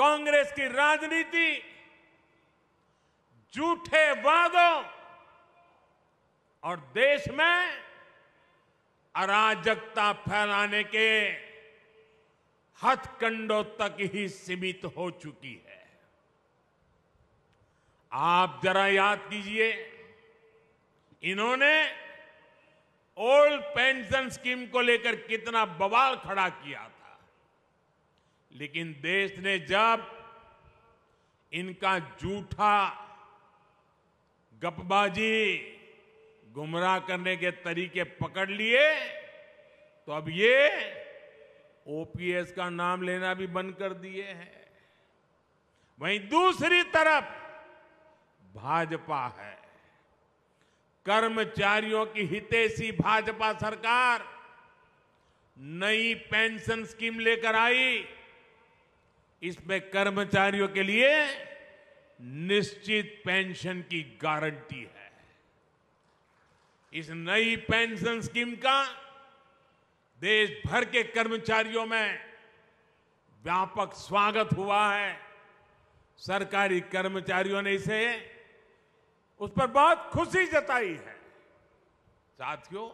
कांग्रेस की राजनीति झूठे वादों और देश में अराजकता फैलाने के हथकंडों तक ही सीमित हो चुकी है आप जरा याद कीजिए इन्होंने ओल्ड पेंशन स्कीम को लेकर कितना बवाल खड़ा किया था लेकिन देश ने जब इनका झूठा गपबाजी गुमराह करने के तरीके पकड़ लिए तो अब ये ओपीएस का नाम लेना भी बंद कर दिए हैं वहीं दूसरी तरफ भाजपा है कर्मचारियों की हितेशी भाजपा सरकार नई पेंशन स्कीम लेकर आई इसमें कर्मचारियों के लिए निश्चित पेंशन की गारंटी है इस नई पेंशन स्कीम का देश भर के कर्मचारियों में व्यापक स्वागत हुआ है सरकारी कर्मचारियों ने इसे उस पर बहुत खुशी जताई है साथियों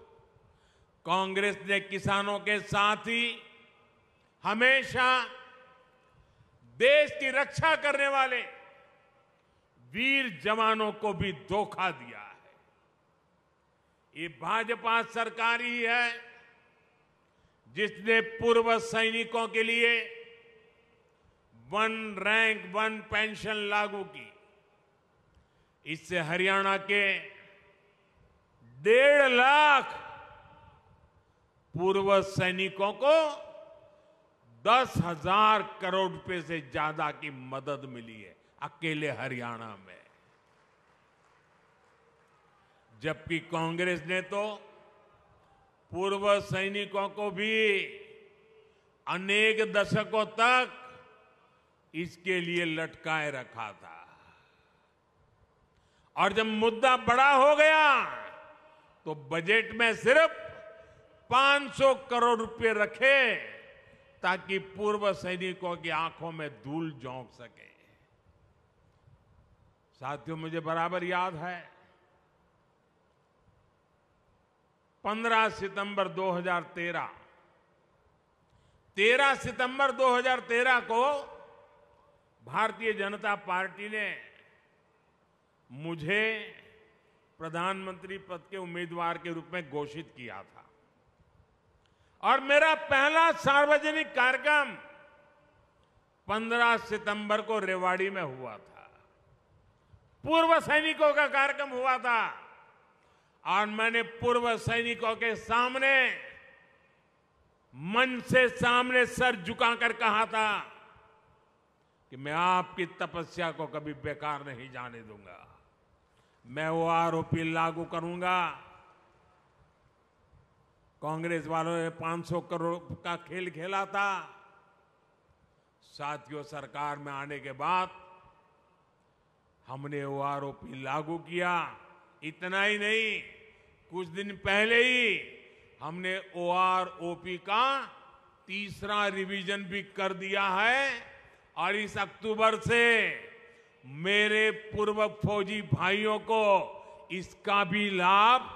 कांग्रेस ने किसानों के साथ ही हमेशा देश की रक्षा करने वाले वीर जवानों को भी धोखा दिया है ये भाजपा सरकार ही है जिसने पूर्व सैनिकों के लिए वन रैंक वन पेंशन लागू की इससे हरियाणा के डेढ़ लाख पूर्व सैनिकों को दस हजार करोड़ रुपए से ज्यादा की मदद मिली है अकेले हरियाणा में जबकि कांग्रेस ने तो पूर्व सैनिकों को भी अनेक दशकों तक इसके लिए लटकाए रखा था और जब मुद्दा बड़ा हो गया तो बजट में सिर्फ 500 करोड़ रुपए रखे ताकि पूर्व सैनिकों की आंखों में धूल झोंक सके साथियों मुझे बराबर याद है 15 सितंबर 2013 13 सितंबर 2013 को भारतीय जनता पार्टी ने मुझे प्रधानमंत्री पद के उम्मीदवार के रूप में घोषित किया था और मेरा पहला सार्वजनिक कार्यक्रम 15 सितंबर को रेवाड़ी में हुआ था पूर्व सैनिकों का कार्यक्रम हुआ था और मैंने पूर्व सैनिकों के सामने मन से सामने सर झुकाकर कहा था कि मैं आपकी तपस्या को कभी बेकार नहीं जाने दूंगा मैं वो आरोपी लागू करूंगा कांग्रेस वालों ने 500 करोड़ का खेल खेला था साथियों सरकार में आने के बाद हमने वो आरोपी लागू किया इतना ही नहीं कुछ दिन पहले ही हमने ओ आर ओ पी का तीसरा रिवीजन भी कर दिया है और इस अक्टूबर से मेरे पूर्व फौजी भाइयों को इसका भी लाभ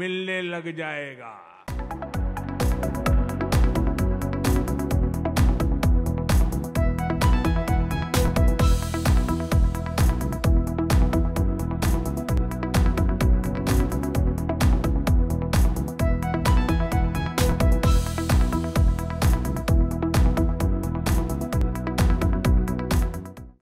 मिलने लग जाएगा